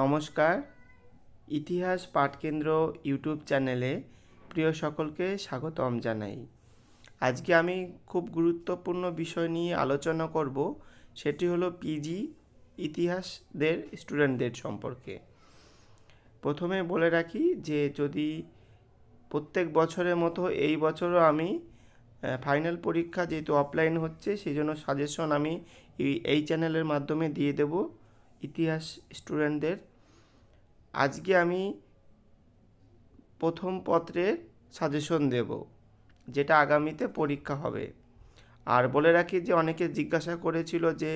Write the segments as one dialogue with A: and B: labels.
A: নমস্কার ইতিহাস পাঠকেন্দ্র ইউটিউব চ্যানেলে প্রিয় সকলকে স্বাগতম জানাই আজকে আমি খুব গুরুত্বপূর্ণ বিষয় নিয়ে আলোচনা করব সেটি হলো পিজি ইতিহাসদের স্টুডেন্টদের সম্পর্কে প্রথমে বলে রাখি যে যদি প্রত্যেক বছরের মতো এই বছরও আমি ফাইনাল পরীক্ষা যেহেতু অফলাইন হচ্ছে সেই জন্য সাজেশন আমি এই চ্যানেলের মাধ্যমে দিয়ে দেবো ইতিহাস স্টুডেন্টদের আজকে আমি প্রথম পত্রের সাজেশন দেব যেটা আগামীতে পরীক্ষা হবে আর বলে রাখি যে অনেকে জিজ্ঞাসা করেছিল যে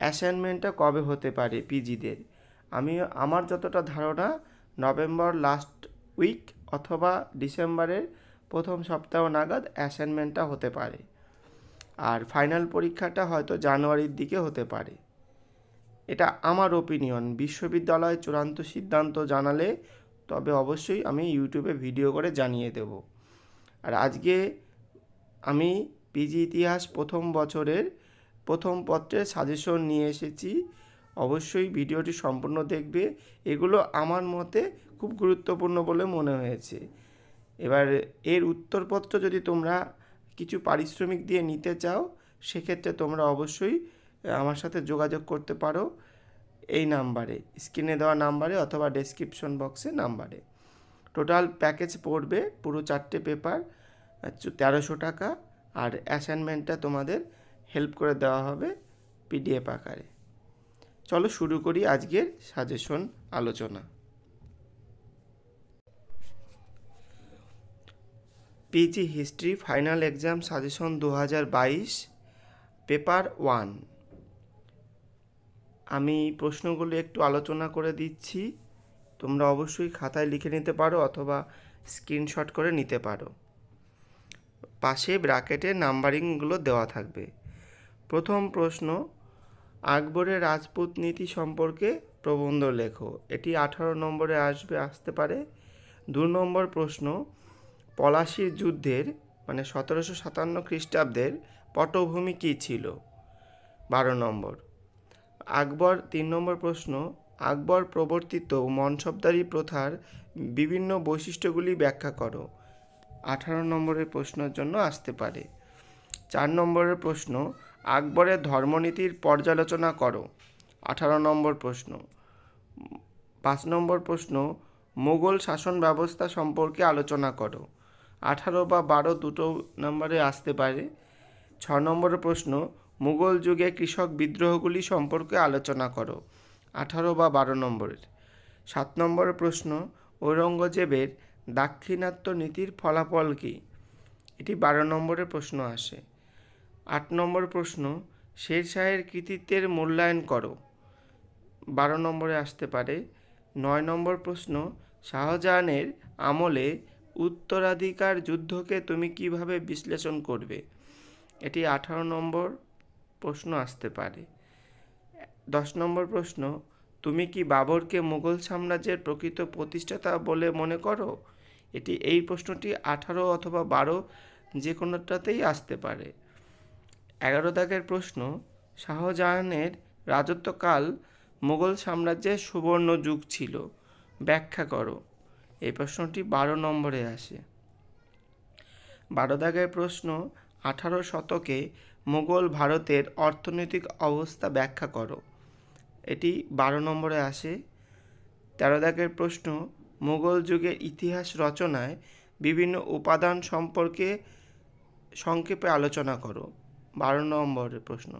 A: অ্যাসাইনমেন্টটা কবে হতে পারে পিজিদের আমি আমার যতটা ধারণা নভেম্বর লাস্ট উইক অথবা ডিসেম্বরের প্রথম সপ্তাহ নাগাদ অ্যাসাইনমেন্টটা হতে পারে আর ফাইনাল পরীক্ষাটা হয়তো জানুয়ারির দিকে হতে পারে এটা আমার ওপিনিয়ন বিশ্ববিদ্যালয় চূড়ান্ত সিদ্ধান্ত জানালে তবে অবশ্যই আমি ইউটিউবে ভিডিও করে জানিয়ে দেব আর আজকে আমি পিজি ইতিহাস প্রথম বছরের প্রথম পত্রে সাজেশন নিয়ে এসেছি অবশ্যই ভিডিওটি সম্পূর্ণ দেখবে এগুলো আমার মতে খুব গুরুত্বপূর্ণ বলে মনে হয়েছে এবার এর উত্তরপত্র যদি তোমরা কিছু পারিশ্রমিক দিয়ে নিতে চাও সেক্ষেত্রে তোমরা অবশ্যই আমার সাথে যোগাযোগ করতে পারো এই নাম্বারে স্ক্রিনে দেওয়া নাম্বারে অথবা ডেসক্রিপশন বক্সে নাম্বারে টোটাল প্যাকেজ পড়বে পুরো চারটে পেপার আচ্ছা, তেরোশো টাকা আর অ্যাসাইনমেন্টটা তোমাদের হেল্প করে দেওয়া হবে পিডিএফ আকারে চলো শুরু করি আজকের সাজেশন আলোচনা PG history final exam suggestion দু পেপার ওয়ান আমি প্রশ্নগুলো একটু আলোচনা করে দিচ্ছি তোমরা অবশ্যই খাতায় লিখে নিতে পারো অথবা স্ক্রিনশট করে নিতে পারো পাশে ব্র্যাকেটে নাম্বারিংগুলো দেওয়া থাকবে প্রথম প্রশ্ন আকবরের রাজপুত নীতি সম্পর্কে প্রবন্ধ লেখো এটি আঠারো নম্বরে আসবে আসতে পারে দু নম্বর প্রশ্ন পলাশির যুদ্ধের মানে সতেরোশো সাতান্ন খ্রিস্টাব্দের পটভূমি কী ছিল বারো নম্বর আকবর তিন নম্বর প্রশ্ন আকবর প্রবর্তিত মনসবদারি প্রথার বিভিন্ন বৈশিষ্ট্যগুলি ব্যাখ্যা করো আঠারো নম্বরের প্রশ্নের জন্য আসতে পারে চার নম্বরের প্রশ্ন আকবরের ধর্মনীতির পর্যালোচনা করো আঠারো নম্বর প্রশ্ন পাঁচ নম্বর প্রশ্ন মোগল শাসন ব্যবস্থা সম্পর্কে আলোচনা করো আঠারো বা বারো দুটো নম্বরে আসতে পারে ছ নম্বরের প্রশ্ন মুঘল যুগে কৃষক বিদ্রোহগুলি সম্পর্কে আলোচনা করো আঠারো বা বারো নম্বরের সাত নম্বরের প্রশ্ন ঔরঙ্গজেবের দাক্ষিণাত্য নীতির ফলাফল কী এটি বারো নম্বরের প্রশ্ন আসে আট নম্বর প্রশ্ন শের শাহের কৃতিত্বের মূল্যায়ন করো বারো নম্বরে আসতে পারে নয় নম্বর প্রশ্ন শাহজাহানের আমলে উত্তরাধিকার যুদ্ধকে তুমি কিভাবে বিশ্লেষণ করবে এটি আঠারো নম্বর প্রশ্ন আসতে পারে দশ নম্বর প্রশ্ন তুমি কি বাবরকে মুঘল সাম্রাজ্যের প্রকৃত প্রতিষ্ঠাতা বলে মনে করো এটি এই প্রশ্নটি আঠারো অথবা বারো যে কোনোটাতেই আসতে পারে এগারো দাগের প্রশ্ন শাহজাহানের রাজত্বকাল মুঘল সাম্রাজ্যের সুবর্ণ যুগ ছিল ব্যাখ্যা করো এই প্রশ্নটি বারো নম্বরে আসে বারো দাগের প্রশ্ন আঠারো শতকে মোগল ভারতের অর্থনৈতিক অবস্থা ব্যাখ্যা করো এটি বারো নম্বরে আসে তেরো দাগের প্রশ্ন মোগল যুগের ইতিহাস রচনায় বিভিন্ন উপাদান সম্পর্কে সংক্ষেপে আলোচনা করো বারো নম্বরের প্রশ্ন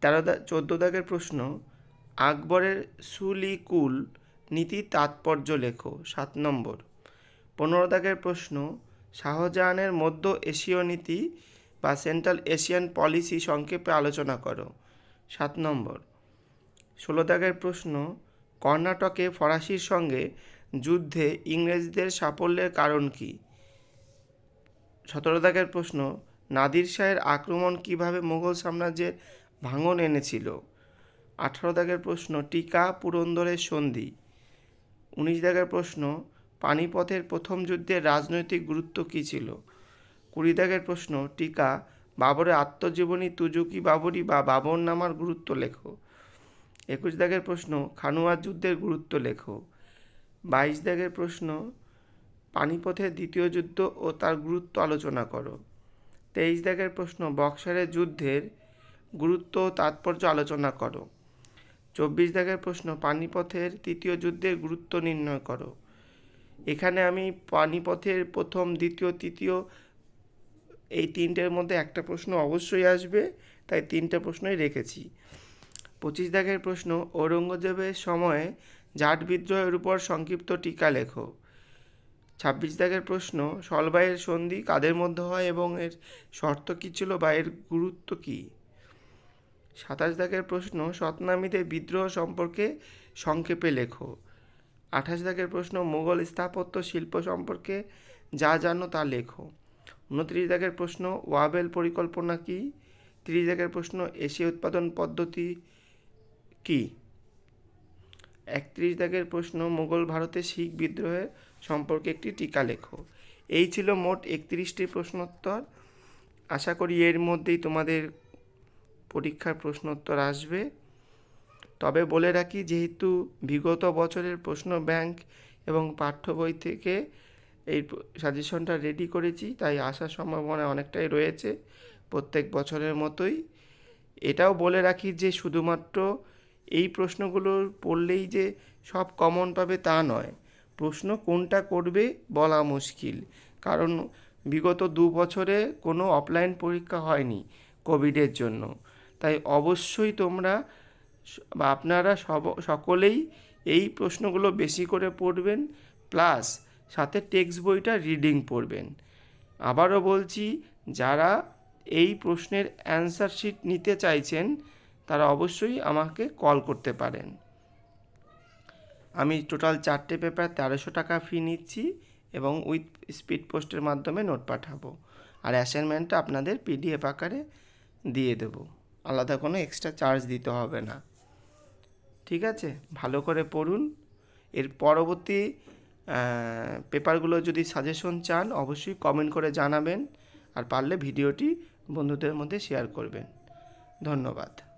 A: তেরো দা চোদ্দো দাগের প্রশ্ন আকবরের সুলিকুল নীতি তাৎপর্য লেখো সাত নম্বর পনেরো দাগের প্রশ্ন শাহজাহানের মধ্য এশীয় নীতি বা সেন্ট্রাল এশিয়ান পলিসি সংক্ষেপে আলোচনা করো সাত নম্বর ষোলো দাগের প্রশ্ন কর্ণাটকে ফরাসির সঙ্গে যুদ্ধে ইংরেজদের সাফল্যের কারণ কি সতেরো দাগের প্রশ্ন নাদির শাহের আক্রমণ কিভাবে মুঘল সাম্রাজ্যের ভাঙন এনেছিল আঠারো দাগের প্রশ্ন টিকা পুরন্দরের সন্ধি উনিশ দাগের প্রশ্ন পানিপথের প্রথম যুদ্ধের রাজনৈতিক গুরুত্ব কী ছিল কুড়ি দাগের প্রশ্ন টিকা বাবরের আত্মজীবনী তুজুকি বাবরি বা বাবর নামার গুরুত্ব লেখো একুশ দাগের প্রশ্ন খানুয়া যুদ্ধের গুরুত্ব লেখো বাইশ দাগের প্রশ্ন পানিপথের দ্বিতীয় যুদ্ধ ও তার গুরুত্ব আলোচনা করো তেইশ দাগের প্রশ্ন বক্সারের যুদ্ধের গুরুত্ব ও তাৎপর্য আলোচনা করো চব্বিশ দাগের প্রশ্ন পানিপথের তৃতীয় যুদ্ধের গুরুত্ব নির্ণয় করো এখানে আমি পানিপথের প্রথম দ্বিতীয় তৃতীয় এই তিনটের মধ্যে একটা প্রশ্ন অবশ্যই আসবে তাই তিনটা প্রশ্নই রেখেছি পঁচিশ দাগের প্রশ্ন ঔরঙ্গজেবের সময়ে জাট বিদ্রোহের উপর সংক্ষিপ্ত টিকা লেখো ছাব্বিশ দাগের প্রশ্ন সলবায়ের সন্ধি কাদের মধ্যে হয় এবং এর শর্ত কী ছিল বা এর গুরুত্ব কী সাতাশ দাগের প্রশ্ন সতনামীদের বিদ্রোহ সম্পর্কে সংক্ষেপে লেখো আঠাশ দাগের প্রশ্ন মোগল স্থাপত্য শিল্প সম্পর্কে যা জানো তা লেখো উনত্রিশ দাগের প্রশ্ন ওয়াবেল পরিকল্পনা কি তিরিশ দাগের প্রশ্ন এশিয়া উৎপাদন পদ্ধতি কি একত্রিশ দাগের প্রশ্ন মোগল ভারতে শিখ বিদ্রোহের সম্পর্কে একটি টিকা লেখো এই ছিল মোট একত্রিশটি প্রশ্নোত্তর আশা করি এর মধ্যেই তোমাদের পরীক্ষার প্রশ্নোত্তর আসবে তবে বলে রাখি যেহেতু বিগত বছরের প্রশ্ন ব্যাংক এবং পাঠ্য বই থেকে এই সাজেশনটা রেডি করেছি তাই আসার সম্ভাবনা অনেকটাই রয়েছে প্রত্যেক বছরের মতোই এটাও বলে রাখি যে শুধুমাত্র এই প্রশ্নগুলো পড়লেই যে সব কমন পাবে তা নয় প্রশ্ন কোনটা করবে বলা মুশকিল কারণ বিগত দু বছরে কোনো অফলাইন পরীক্ষা হয়নি কোভিডের জন্য তাই অবশ্যই তোমরা আপনারা সব সকলেই এই প্রশ্নগুলো বেশি করে পড়বেন প্লাস সাথে টেক্সট বইটা রিডিং পড়বেন আবারও বলছি যারা এই প্রশ্নের অ্যান্সার শিট নিতে চাইছেন তারা অবশ্যই আমাকে কল করতে পারেন আমি টোটাল চারটে পেপার তেরোশো টাকা ফি নিচ্ছি এবং উইথ স্পিড পোস্টের মাধ্যমে নোট পাঠাবো আর অ্যাসাইনমেন্টটা আপনাদের পিডিএফ আকারে দিয়ে দেব আলাদা কোনো এক্সট্রা চার্জ দিতে হবে না ঠিক আছে ভালো করে পড়ুন এর পরবর্তী পেপারগুলো যদি সাজেশন চান অবশ্যই কমেন্ট করে জানাবেন আর পারলে ভিডিওটি বন্ধুদের মধ্যে শেয়ার করবেন ধন্যবাদ